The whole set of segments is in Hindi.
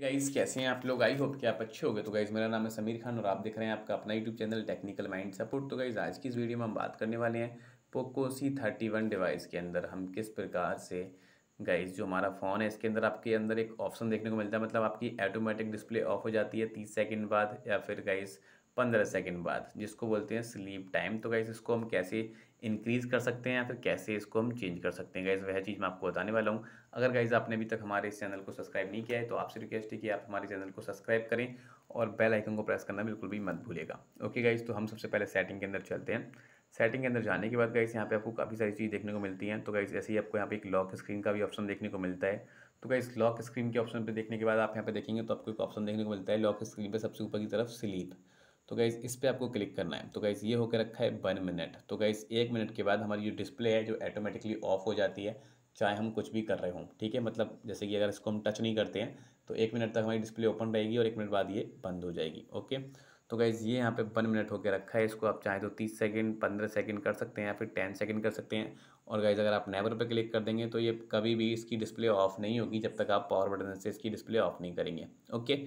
गाइज़ कैसे हैं आप लोग आई होप कि आप अच्छे हो गए तो गाइज़ मेरा नाम है समीर खान और आप देख रहे हैं आपका अपना YouTube channel technical mind support तो गाइज़ आज की इस वीडियो में हम बात करने वाले हैं Poco C thirty one device के अंदर हम किस प्रकार से गाइज़ जो हमारा फ़ोन है इसके अंदर आपके अंदर एक ऑप्शन देखने को मिलता है मतलब आपकी ऑटोमेटिक डिस्प्ले ऑफ हो जाती है तीस सेकेंड बाद या फिर गाइज़ पंद्रह सेकेंड बाद जिसको बोलते हैं स्लीप टाइम तो गाइस इसको हम कैसे इंक्रीज़ कर सकते हैं या फिर कैसे इसको हम चेंज कर सकते हैं गाइज़ वह चीज़ मैं आपको बताने वाला हूँ अगर गाइज़ आपने अभी तक हमारे इस चैनल को सब्सक्राइब नहीं किया है तो आपसे रिक्वेस्ट है कि आप हमारे चैनल को सब्सक्राइब करें और बेल आइकन को प्रेस करना बिल्कुल भी मत भूलेगा ओके गाइज़ तो हम सबसे पहले सेटिंग के अंदर चलते हैं सेटिंग के अंदर जाने के बाद गाइज यहाँ पे आपको काफ़ी सारी चीज़ देखने को मिलती हैं तो गाइस ऐसे ही आपको यहाँ पे एक लॉक स्क्रीन का भी ऑप्शन देखने को मिलता है तो गाइज लॉक स्क्रीन के ऑप्शन पे देखने के बाद आप यहाँ पे देखेंगे तो आपको एक ऑप्शन देखने को मिलता है लॉक स्क्रीन पे सबसे ऊपर की तरफ स्लीप तो गाइज़ इस पर आपको क्लिक करना है तो गाइज़ ये होकर रखा है वन मिनट तो गाइज़ एक मिनट के बाद हमारी जो डिस्प्ले है जो ऑटोमेटिकली ऑफ हो जाती है चाहे हम कुछ भी कर रहे हों ठीक है मतलब जैसे कि अगर इसको हम टच नहीं करते हैं तो एक मिनट तक हमारी डिस्प्ले ओपन रहेगी और एक मिनट बाद ये बंद हो जाएगी ओके तो गाइज़ ये यहाँ पे वन मिनट होकर रखा है इसको आप चाहे तो तीस सेकेंड पंद्रह सेकेंड कर सकते हैं या फिर टेन सेकेंड कर सकते हैं और गाइज़ अगर आप नेवर पे क्लिक कर देंगे तो ये कभी भी इसकी डिस्प्ले ऑफ नहीं होगी जब तक आप पावर बटन से इसकी डिस्प्ले ऑफ नहीं करेंगे ओके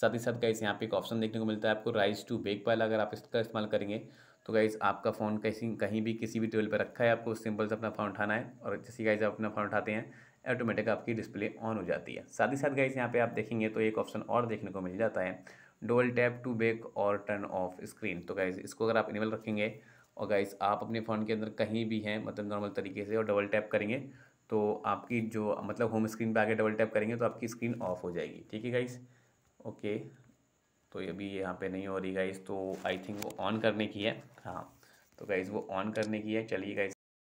साथ ही साथ गाइज़ यहाँ पे एक ऑप्शन देखने को मिलता है आपको राइज टू बेक वाला अगर आप इसका इस्तेमाल करेंगे तो गाइज़ आपका फ़ोन कहीं कहीं भी किसी भी टेबल पर रखा है आपको सिंपल से अपना फ़ोन उठाना है और जैसे गाइज़ आप अपना फ़ोन उठाते हैं ऑटोमेटिक आपकी डिस्प्ले ऑन हो जाती है साथ ही साथ गाइस यहाँ पे आप देखेंगे तो एक ऑप्शन और देखने को मिल जाता है डोल टैप टू बेक और टर्न ऑफ स्क्रीन तो गाइज इसको अगर आप इनेबल रखेंगे और गाइज आप अपने फ़ोन के अंदर कहीं भी हैं मतलब नॉर्मल तरीके से और डबल टैप करेंगे तो आपकी जो मतलब होम स्क्रीन पर आगे डबल टैप करेंगे तो आपकी स्क्रीन ऑफ हो जाएगी ठीक है गाइज ओके तो अभी यहाँ पर नहीं हो रही गाइज तो आई थिंक वो ऑन करने की है हाँ तो गाइज़ वो ऑन करने की है चलिए गाइज